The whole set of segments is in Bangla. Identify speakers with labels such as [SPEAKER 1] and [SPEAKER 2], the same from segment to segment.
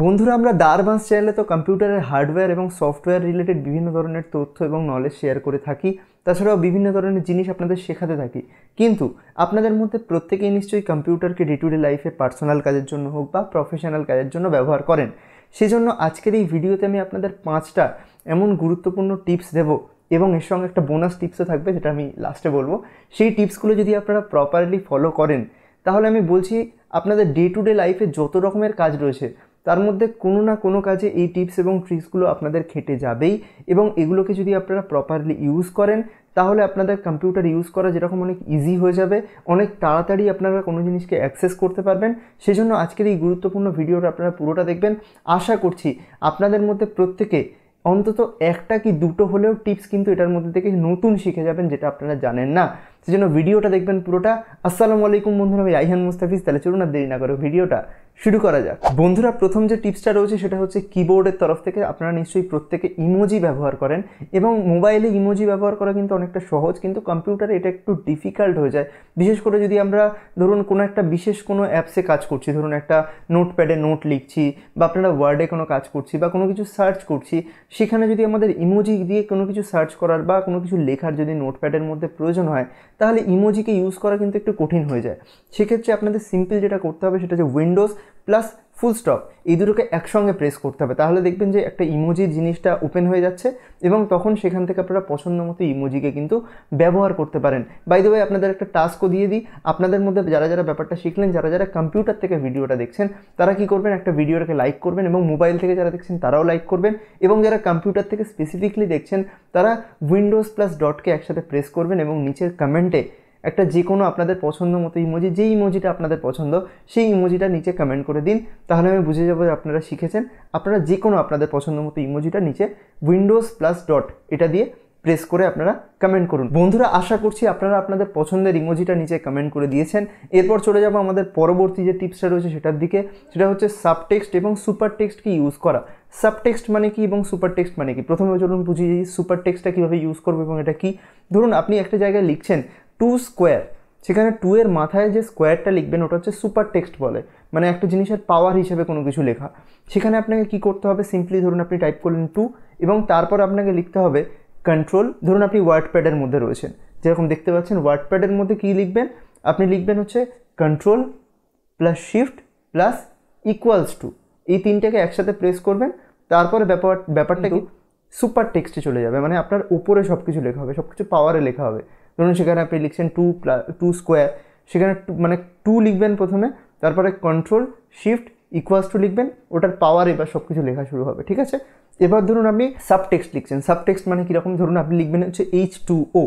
[SPEAKER 1] বন্ধুরা আমরা দারবান্স চ্যানেলে তো কম্পিউটারের হার্ডওয়্যার এবং সফটওয়্যার রিলেটেড বিভিন্ন ধরনের তথ্য এবং নলেজ শেয়ার করে থাকি তাছাড়াও বিভিন্ন ধরনের জিনিস আপনাদের শেখাতে থাকি কিন্তু আপনাদের মধ্যে প্রত্যেকেই নিশ্চয়ই কম্পিউটারকে ডে টু ডে লাইফে পার্সোনাল কাজের জন্য হোক বা প্রফেশনাল কাজের জন্য ব্যবহার করেন সেজন্য আজকের এই ভিডিওতে আমি আপনাদের পাঁচটা এমন গুরুত্বপূর্ণ টিপস দেবো এবং এর সঙ্গে একটা বোনাস টিপসও থাকবে যেটা আমি লাস্টে বলবো সেই টিপসগুলো যদি আপনারা প্রপারলি ফলো করেন তাহলে আমি বলছি আপনাদের ডে টু ডে লাইফে যত রকমের কাজ রয়েছে তার মধ্যে কোনো না কোনো কাজে এই টিপস এবং ট্রিক্সগুলো আপনাদের খেটে যাবেই এবং এগুলোকে যদি আপনারা প্রপারলি ইউজ করেন তাহলে আপনাদের কম্পিউটার ইউজ করা যেরকম অনেক ইজি হয়ে যাবে অনেক তাড়াতাড়ি আপনারা কোনো জিনিসকে অ্যাক্সেস করতে পারবেন সেজন্য আজকের এই গুরুত্বপূর্ণ ভিডিওটা আপনারা পুরোটা দেখবেন আশা করছি আপনাদের মধ্যে প্রত্যেকে অন্তত একটা কি দুটো হলেও টিপস কিন্তু এটার মধ্যে থেকে নতুন শিখে যাবেন যেটা আপনারা জানেন না সেজন্য ভিডিওটা দেখবেন পুরোটা আসসালামু আলাইকুম বন্ধুরা আমি রাইহান মুস্তাফিজ তাহলে চলুন আর দেরি না করো ভিডিওটা শুরু করা যাক বন্ধুরা প্রথম যে টিপসটা রয়েছে সেটা হচ্ছে কিবোর্ডের তরফ থেকে আপনারা নিশ্চয়ই প্রত্যেকে ইমোজি ব্যবহার করেন এবং মোবাইলে ইমোজি ব্যবহার করা কিন্তু অনেকটা সহজ কিন্তু কম্পিউটারে এটা একটু ডিফিকাল্ট হয়ে যায় বিশেষ করে যদি আমরা ধরুন কোনো একটা বিশেষ কোনো অ্যাপসে কাজ করছি ধরুন একটা নোটপ্যাডে নোট লিখছি বা আপনারা ওয়ার্ডে কোনো কাজ করছি বা কোনো কিছু সার্চ করছি সেখানে যদি আমাদের ইমোজি দিয়ে কোনো কিছু সার্চ করার বা কোনো কিছু লেখার যদি নোটপ্যাডের মধ্যে প্রয়োজন হয় তাহলে ইমোজিকে ইউজ করা কিন্তু একটু কঠিন হয়ে যায় সেক্ষেত্রে আপনাদের সিম্পল যেটা করতে হবে সেটা হচ্ছে উইন্ডোজ প্লাস ফুল স্টপ এই দুটোকে একসঙ্গে প্রেস করতে হবে তাহলে দেখবেন যে একটা ইমোজি জিনিসটা ওপেন হয়ে যাচ্ছে এবং তখন সেখান থেকে আপনারা পছন্দ মতো ইমোজিকে কিন্তু ব্যবহার করতে পারেন বাই দ্য ওয়ে আপনাদের একটা টাস্কও দিয়ে দিই আপনাদের মধ্যে যারা যারা ব্যাপারটা শিখলেন যারা যারা কম্পিউটার থেকে ভিডিওটা দেখছেন তারা কি করবেন একটা ভিডিওটাকে লাইক করবেন এবং মোবাইল থেকে যারা দেখছেন তারাও লাইক করবেন এবং যারা কম্পিউটার থেকে স্পেসিফিকলি দেখছেন তারা উইন্ডোজ প্লাস ডটকে একসাথে প্রেস করবেন এবং নিচের কমেন্টে একটা যে কোনো আপনাদের পছন্দ মতো ইমোজি যেই ইমোজিটা আপনাদের পছন্দ সেই ইমোজিটা নিচে কমেন্ট করে দিন তাহলে আমি বুঝে যাবো আপনারা শিখেছেন আপনারা যে কোনো আপনাদের পছন্দ মতো ইমোজিটা নিচে উইন্ডোজ প্লাস ডট এটা দিয়ে প্রেস করে আপনারা কমেন্ট করুন বন্ধুরা আশা করছি আপনারা আপনাদের পছন্দের ইমোজিটা নিচে কমেন্ট করে দিয়েছেন এরপর চলে যাব আমাদের পরবর্তী যে টিপসটা রয়েছে সেটার দিকে সেটা হচ্ছে সাবটেক্সট এবং সুপার টেক্সট কি ইউজ করা সাবটেক্সট মানে কি এবং সুপার টেক্সট মানে কি প্রথমে চলুন বুঝিয়ে দিই সুপার টেক্সটটা কীভাবে ইউজ করবো এবং এটা কি ধরুন আপনি একটা জায়গায় লিখছেন টু স্কোয়ার সেখানে টু এর মাথায় যে স্কোয়ারটা লিখবেন ওটা হচ্ছে সুপার টেক্সট বলে মানে একটা জিনিসের পাওয়ার হিসেবে কোনো কিছু লেখা সেখানে আপনাকে কি করতে হবে সিম্পলি ধরুন আপনি টাইপ করলেন টু এবং তারপর আপনাকে লিখতে হবে কন্ট্রোল ধরুন আপনি ওয়ার্ড প্যাডের মধ্যে রয়েছেন যেরকম দেখতে পাচ্ছেন ওয়ার্ড প্যাডের মধ্যে কী লিখবেন আপনি লিখবেন হচ্ছে control plus shift plus equals to এই তিনটাকে একসাথে প্রেস করবেন তারপরে ব্যাপার ব্যাপারটা কি সুপার টেক্সটে চলে যাবে মানে আপনার উপরে সব কিছু লেখা হবে সব কিছু পাওয়ারে লেখা হবে ধরুন সেখানে আপনি লিখছেন টু প্লাস টু স্কোয়ার সেখানে মানে টু লিখবেন প্রথমে তারপরে কন্ট্রোল শিফট ইকুয়াস টু লিখবেন ওটার পাওয়ার এবার সব কিছু লেখা শুরু হবে ঠিক আছে এবার ধরুন আপনি সাবটেক্সট লিখছেন সাবটেক্সট মানে কীরকম ধরুন আপনি লিখবেন হচ্ছে এইচ টু ও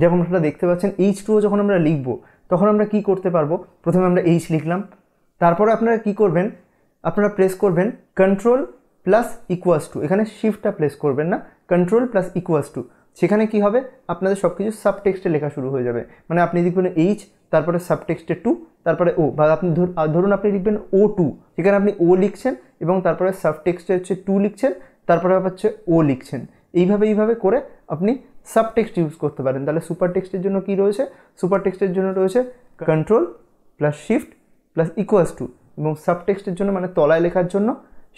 [SPEAKER 1] যেমন আপনারা দেখতে পাচ্ছেন এইচ টু ও যখন আমরা লিখবো তখন আমরা কি করতে পারবো প্রথমে আমরা এইচ লিখলাম তারপরে আপনারা কি করবেন আপনারা প্রেস করবেন কন্ট্রোল প্লাস ইকুয়াস টু এখানে শিফটটা প্লেস করবেন না কন্ট্রোল প্লাস ইকুয়াস টু সেখানে কি হবে আপনাদের সব কিছু সাবটেক্সটে লেখা শুরু হয়ে যাবে মানে আপনি লিখবেন এইচ তারপরে সাবটেক্সটে টু তারপরে ও বা আপনি ধরুন আপনি লিখবেন ও টু সেখানে আপনি ও লিখছেন এবং তারপরে সাবটেক্সটে হচ্ছে টু লিখছেন তারপরে হচ্ছে ও লিখছেন এইভাবে এইভাবে করে আপনি সাবটেক্সট ইউজ করতে পারেন তাহলে সুপার টেক্সটের জন্য কি রয়েছে সুপার টেক্সটের জন্য রয়েছে control plus shift plus equals to এবং সাবটেক্সটের জন্য মানে তলায় লেখার জন্য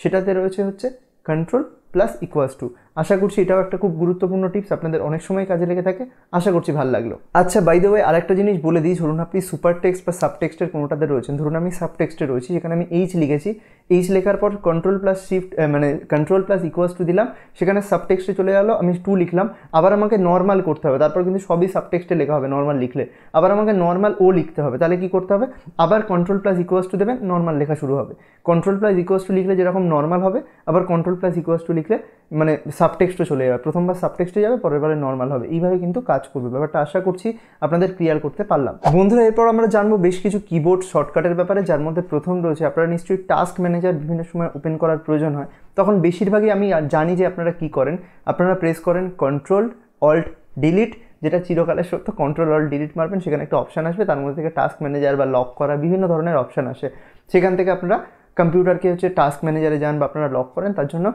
[SPEAKER 1] সেটাতে রয়েছে হচ্ছে কন্ট্রোল প্লাস ইকুয়াস টু আশা করছি এটাও একটা খুব গুরুত্বপূর্ণ টিপস আপনাদের অনেক সময় কাজে লেগে থাকে আশা করছি ভালো লাগলো আচ্ছা বাই দ্য ওয়ে আরেকটা জিনিস বলে দিই ধরুন আপনি সুপার টেক্সট বা টেক্সটের কোনোটাতে রয়েছেন ধরুন আমি টেক্সটে রয়েছি যেখানে আমি এইচ লিখেছি এইচ লেখার পর কন্ট্রোল প্লাস শিফট মানে কন্ট্রোল প্লাস ইকুয়াস টু দিলাম সেখানে সাবটেক্সটে চলে গেলো আমি টু লিখলাম আবার আমাকে নর্মাল করতে হবে তারপর কিন্তু সবই সাবটেক্সটে লেখা হবে নর্মাল লিখলে আবার আমাকে নর্মাল ও লিখতে হবে তাহলে কি করতে হবে আবার কন্ট্রোল প্লাস ইকুয়াস টু দেবেন নর্মাল লেখা শুরু হবে কন্ট্রোল প্লাস ইকুয়াস টু লিখলে যেরকম নর্মাল হবে আবার কন্ট্রোল প্লাস ইকুয়াস টু লিখলে মানে সাব সাবটেক্সটও চলে যাবে প্রথমবার সাবটেক্সটে যাবে পরের বারে নর্মাল হবে এইভাবে কিন্তু কাজ করবে ব্যাপারটা আশা করছি আপনাদের ক্লিয়ার করতে পারলাম বন্ধুরা এরপর আমরা জানবো বেশ কিছু কিবোর্ড শর্টকাটের ব্যাপারে যার মধ্যে প্রথম রয়েছে আপনারা নিশ্চয়ই টাস্ক ম্যানেজার বিভিন্ন সময় ওপেন করার প্রয়োজন হয় তখন বেশিরভাগই আমি জানি যে আপনারা কি করেন আপনারা প্রেস করেন কন্ট্রোল অল্ট ডিলিট যেটা চিরকালের সত্য কন্ট্রোল অল ডিলিট মারবেন সেখানে একটা অপশান আসবে তার মধ্যে থেকে টাস্ক ম্যানেজার বা লক করা বিভিন্ন ধরনের অপশান আসে সেখান থেকে আপনারা কম্পিউটারকে হচ্ছে টাস্ক ম্যানেজারে যান বা আপনারা লক করেন তার জন্য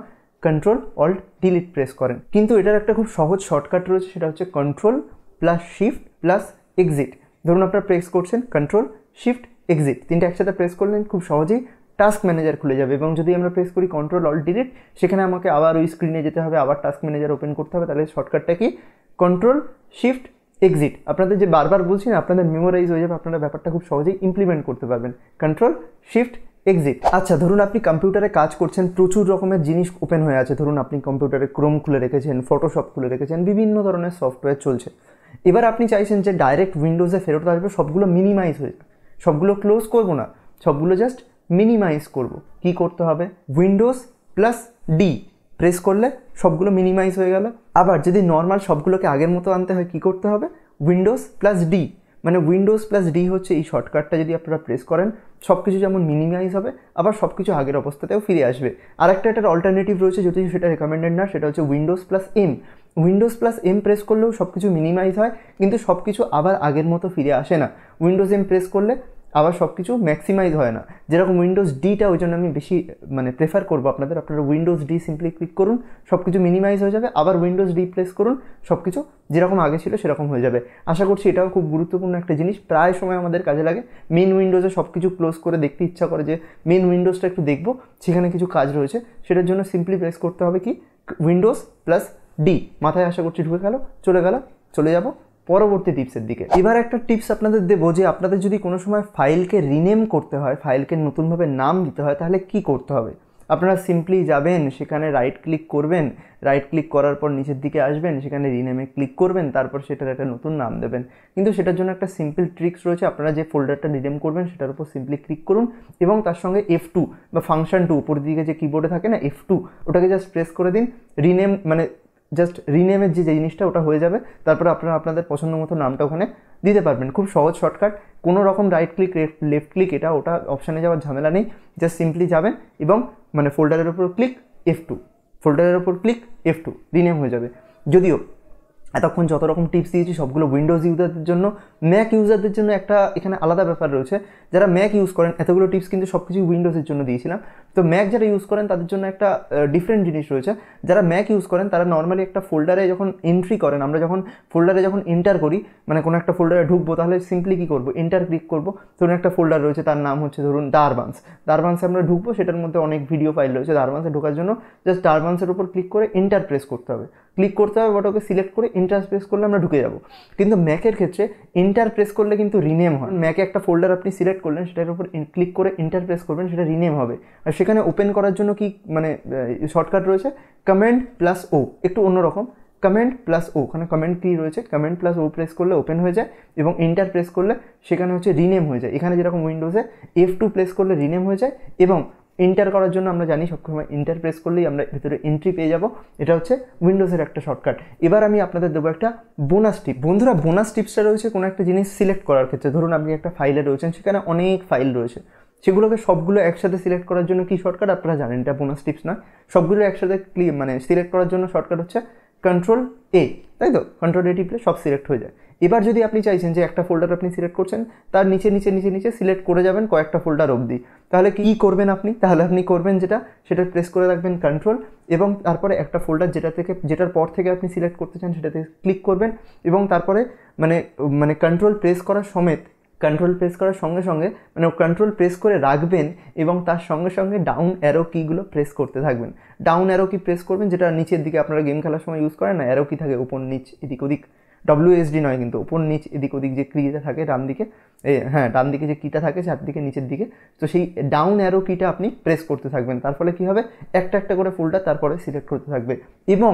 [SPEAKER 1] কন্ট্রোল অল্ট ডিলিট প্রেস করেন কিন্তু এটার একটা খুব সহজ শর্টকাট রয়েছে সেটা হচ্ছে control plus shift plus exit ধরুন আপনারা প্রেস করছেন কন্ট্রোল শিফট এক্সিট তিনটা একসাথে প্রেস করলেন খুব সহজেই টাস্ক ম্যানেজার খুলে যাবে এবং যদি আমরা প্রেস করি কন্ট্রোল অল ডিলিট সেখানে আমাকে আবার ওই স্ক্রিনে যেতে হবে আবার টাস্ক ম্যানেজার ওপেন করতে হবে তাহলে শর্টকাটটা কি কন্ট্রোল শিফট এক্সিট আপনাদের যে বারবার বলছি না আপনাদের মেমোরাইজ হয়ে যাবে আপনারা ব্যাপারটা খুব সহজেই ইমপ্লিমেন্ট করতে পারবেন কন্ট্রোল শিফট এক্সিট আচ্ছা ধরুন আপনি কম্পিউটারে কাজ করছেন প্রচুর রকমের জিনিস ওপেন হয়ে আছে ধরুন আপনি কম্পিউটারে ক্রোম খুলে রেখেছেন ফটোশপ খুলে রেখেছেন বিভিন্ন ধরনের সফটওয়্যার চলছে এবার আপনি চাইছেন যে ডাইরেক্ট উইন্ডোজে ফেরত আসবে সবগুলো মিনিমাইজ হয়ে যাবে সবগুলো ক্লোজ করব না সবগুলো জাস্ট মিনিমাইজ করব কি করতে হবে উইন্ডোজ প্লাস ডি প্রেস করলে সবগুলো মিনিমাইজ হয়ে গেল আবার যদি নর্মাল সবগুলোকে আগের মতো আনতে হয় কি করতে হবে উইন্ডোজ প্লাস ডি মানে উইন্ডোজ প্লাস ডি হচ্ছে এই শর্টকাটটা যদি আপনারা প্রেস করেন সব কিছু যেমন মিনিমাইজ হবে আবার সব কিছু আগের অবস্থাতেও ফিরে আসবে আর একটা এটার অল্টারনেটিভ রয়েছে যদি সেটা রেকমেন্ডেড না সেটা হচ্ছে Windows plus M Windows plus M press করলেও সব কিছু মিনিমাইজ হয় কিন্তু সব কিছু আবার আগের মতো ফিরে আসে না উইন্ডোজ এম প্রেস করলে আবার সব কিছু ম্যাক্সিমাইজ হয় না যেরকম উইন্ডোজ ডিটা ওই জন্য আমি বেশি মানে প্রেফার করবো আপনাদের আপনারা উইন্ডোজ ডি সিম্পলি ক্লিক করুন সব কিছু মিনিমাইজ হয়ে যাবে আবার উইন্ডোজ ডি করুন সব কিছু যেরকম আগে ছিল সেরকম হয়ে যাবে আশা করছি এটাও খুব গুরুত্বপূর্ণ একটা জিনিস প্রায় সময় আমাদের কাজে লাগে মেন উইন্ডোজে সব কিছু ক্লোজ করে দেখতে ইচ্ছা করে যে মেন উইন্ডোজটা একটু দেখবো সেখানে কিছু কাজ রয়েছে সেটার জন্য সিম্পলি প্রেস করতে হবে কি উইন্ডোজ প্লাস ডি মাথায় আশা করছি ঢুকে গেল চলে গেল চলে যাব পরবর্তী টিপসের দিকে এবার একটা টিপস আপনাদের দেবো যে আপনাদের যদি কোনো সময় ফাইলকে রিনেম করতে হয় ফাইলকে নতুনভাবে নাম দিতে হয় তাহলে কি করতে হবে আপনারা সিম্পলি যাবেন সেখানে রাইট ক্লিক করবেন রাইট ক্লিক করার পর নিচের দিকে আসবেন সেখানে রিনেমে ক্লিক করবেন তারপর সেটার একটা নতুন নাম দেবেন কিন্তু সেটার জন্য একটা সিম্পল ট্রিক্স রয়েছে আপনারা যে ফোল্ডারটা রিনেম করবেন সেটার উপর সিম্পলি ক্লিক করুন এবং তার সঙ্গে এফ টু বা ফাংশন টু উপর দিকে যে কিবোর্ডে থাকে না এফ টু ওটাকে জাস্ট প্রেস করে দিন রিনেম মানে জাস্ট রিনেমের যে জিনিসটা ওটা হয়ে যাবে তারপরে আপনারা আপনাদের পছন্দ মতো নামটা ওখানে দিতে পারবেন খুব সহজ শর্টকাট কোনো রকম রাইট ক্লিক লেফট ক্লিক এটা ওটা অপশানে যাওয়ার ঝামেলা নেই জাস্ট সিম্পলি যাবেন এবং মানে ফোল্ডারের ওপর ক্লিক এফ টু ফোল্ডারের ওপর ক্লিক এফ টু রিনেম হয়ে যাবে যদিও এতক্ষণ যত রকম টিপস দিয়েছি সবগুলো উইন্ডোজ ইউজারদের জন্য ম্যাক ইউজারদের জন্য একটা এখানে আলাদা ব্যাপার রয়েছে যারা ম্যাক ইউজ করেন এতগুলো টিপস কিন্তু সব কিছুই উইন্ডোজের জন্য দিয়েছিলাম তো ম্যাক যারা ইউজ করেন তাদের জন্য একটা ডিফারেন্ট জিনিস রয়েছে যারা ম্যাক ইউজ করেন তারা নর্মালি একটা ফোল্ডারে যখন এন্ট্রি করেন আমরা যখন ফোল্ডারে যখন এন্টার করি মানে কোনো একটা ফোল্ডারে ঢুকবো তাহলে সিম্পলি কী করবো এন্টার ক্লিক করবো ধরুন একটা ফোল্ডার রয়েছে তার নাম হচ্ছে ধরুন ডারবান্স ডারবান্সে আমরা ঢুকবো সেটার মধ্যে অনেক ভিডিও ফাইল রয়েছে ডারবান্সে ঢোকার জন্য জাস্ট ডারবান্সের উপর ক্লিক করে এন্টার প্রেস করতে হবে ক্লিক করতে হবে বাট ওকে সিলেক্ট করে ইন্টার প্রেস করলে আমরা ঢুকে যাব কিন্তু ম্যাকের ক্ষেত্রে ইন্টার প্রেস করলে কিন্তু রিনেম হয় ম্যাকে একটা ফোল্ডার আপনি সিলেক্ট করলেন সেটার উপর ক্লিক করে ইন্টার প্রেস করবেন সেটা রিনেম হবে আর সেখানে ওপেন করার জন্য কি মানে শর্টকাট রয়েছে কমেন্ট প্লাস ও একটু অন্যরকম কমেন্ট প্লাস ও ওখানে কমেন্ট কি রয়েছে কমেন্ট প্লাস ও প্রেস করলে ওপেন হয়ে যায় এবং এন্টার প্রেস করলে সেখানে হচ্ছে রিনেম হয়ে যায় এখানে যেরকম উইন্ডোজে এফ টু প্রেস করলে রিনেম হয়ে যায় এবং ইন্টার করার জন্য আমরা জানি সবসময় ইন্টার প্রেস করলেই আমরা ভিতরে এন্ট্রি পেয়ে যাব এটা হচ্ছে উইন্ডোজের একটা শর্টকাট এবার আমি আপনাদের দেবো একটা বোনাস টিপ বন্ধুরা বোনাস টিপসটা রয়েছে কোনো একটা জিনিস সিলেক্ট করার ক্ষেত্রে ধরুন আপনি একটা ফাইলে রয়েছেন সেখানে অনেক ফাইল রয়েছে সেগুলোকে সবগুলো একসাথে সিলেক্ট করার জন্য কী শর্টকাট আপনারা জানেন এটা বোনাস টিপস নয় সবগুলো একসাথে ক্লি মানে সিলেক্ট করার জন্য শর্টকাট হচ্ছে কন্ট্রোল এ তাই তো কন্ট্রোল এ টিপলে সব সিলেক্ট হয়ে যায় এবার যদি আপনি চাইছেন যে একটা ফোল্ডার আপনি সিলেক্ট করছেন তার নিচে নিচে নিচে নিচে সিলেক্ট করে যাবেন কয়েকটা ফোল্ডার অবধি তাহলে কি করবেন আপনি তাহলে আপনি করবেন যেটা সেটা প্রেস করে রাখবেন কন্ট্রোল এবং তারপরে একটা ফোল্ডার যেটা থেকে যেটার পর থেকে আপনি সিলেক্ট করতে চান সেটাতে ক্লিক করবেন এবং তারপরে মানে মানে কন্ট্রোল প্রেস করার সমেত কন্ট্রোল প্রেস করার সঙ্গে সঙ্গে মানে কন্ট্রোল প্রেস করে রাখবেন এবং তার সঙ্গে সঙ্গে ডাউন অ্যারো কিগুলো প্রেস করতে থাকবেন ডাউন অ্যারো কি প্রেস করবেন যেটা নিচের দিকে আপনারা গেম খেলার সময় ইউজ করেন না অ্যারো কি থাকে উপর নিচ এদিক ওদিক ডব্লিউএসডি নয় কিন্তু ওপর নিচ এদিক ওদিক যে ক্রিটা থাকে ডান দিকে হ্যাঁ ডান দিকে যে কিটা থাকে চার দিকে নিচের দিকে তো সেই ডাউন অ্যারো কিটা আপনি প্রেস করতে থাকবেন তার ফলে কী হবে একটা একটা করে ফোল্ডার তারপরে সিলেক্ট করতে থাকবে এবং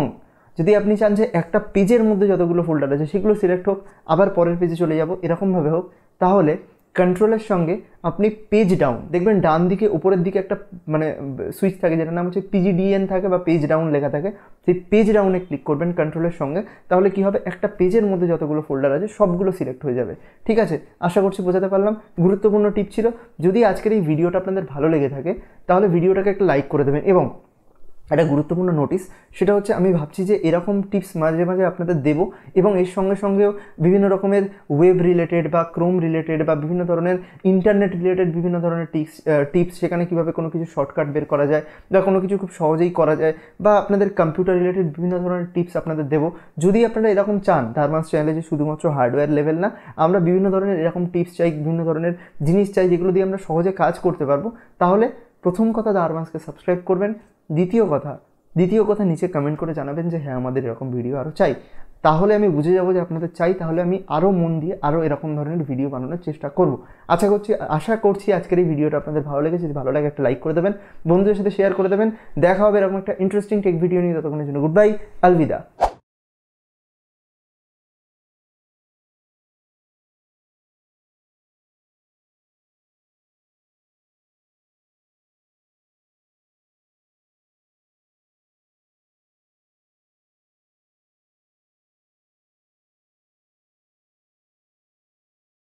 [SPEAKER 1] যদি আপনি চান যে একটা পেজের মধ্যে যতগুলো ফোল্ডার আছে সেগুলো সিলেক্ট হোক আবার পরের পেজে চলে যাব এরকমভাবে হোক তাহলে কন্ট্রোলের সঙ্গে আপনি পেজ ডাউন দেখবেন ডান দিকে উপরের দিকে একটা মানে সুইচ থাকে যেটার নাম হচ্ছে পিজিডিএন থাকে বা পেজ ডাউন লেখা থাকে সেই পেজ ডাউনে ক্লিক করবেন কন্ট্রোলের সঙ্গে তাহলে কি হবে একটা পেজের মধ্যে যতগুলো ফোল্ডার আছে সবগুলো সিলেক্ট হয়ে যাবে ঠিক আছে আশা করছি বোঝাতে পারলাম গুরুত্বপূর্ণ টিপ ছিল যদি আজকের এই ভিডিওটা আপনাদের ভালো লেগে থাকে তাহলে ভিডিওটাকে একটা লাইক করে দেবেন এবং একটা গুরুত্বপূর্ণ নোটিস সেটা হচ্ছে আমি ভাবছি যে এরকম টিপস মাঝে মাঝে আপনাদের দেবো এবং এর সঙ্গে সঙ্গেও বিভিন্ন রকমের ওয়েব রিলেটেড বা ক্রোম রিলেটেড বা বিভিন্ন ধরনের ইন্টারনেট রিলেটেড বিভিন্ন ধরনের টিপস টিপস সেখানে কীভাবে কোনো কিছু শর্টকাট বের করা যায় বা কোনো কিছু খুব সহজেই করা যায় বা আপনাদের কম্পিউটার রিলেটেড বিভিন্ন ধরনের টিপস আপনাদের দেবো যদি আপনারা এরকম চান ধারমাস চ্যানেলে যে শুধুমাত্র হার্ডওয়্যার লেভেল না আমরা বিভিন্ন ধরনের এরকম টিপস চাই বিভিন্ন ধরনের জিনিস চাই যেগুলো দিয়ে আমরা সহজে কাজ করতে পারবো তাহলে প্রথম কথা দারমান্সকে সাবস্ক্রাইব করবেন দ্বিতীয় কথা দ্বিতীয় কথা নিচে কমেন্ট করে জানাবেন যে হ্যাঁ আমাদের এরকম ভিডিও আরও চাই তাহলে আমি বুঝে যাবো যে আপনাদের চাই তাহলে আমি আরও মন দিয়ে আরও এরকম ধরনের ভিডিও বানানোর চেষ্টা করব আশা করছি আশা করছি আজকের এই ভিডিওটা আপনাদের ভালো লেগেছে যদি ভালো লাগে একটা লাইক করে দেবেন বন্ধুদের সাথে শেয়ার করে দেবেন দেখা হবে এরকম একটা ইন্টারেস্টিং টেক ভিডিও নিয়ে ততক্ষণের জন্য গুড বাই আলবিদা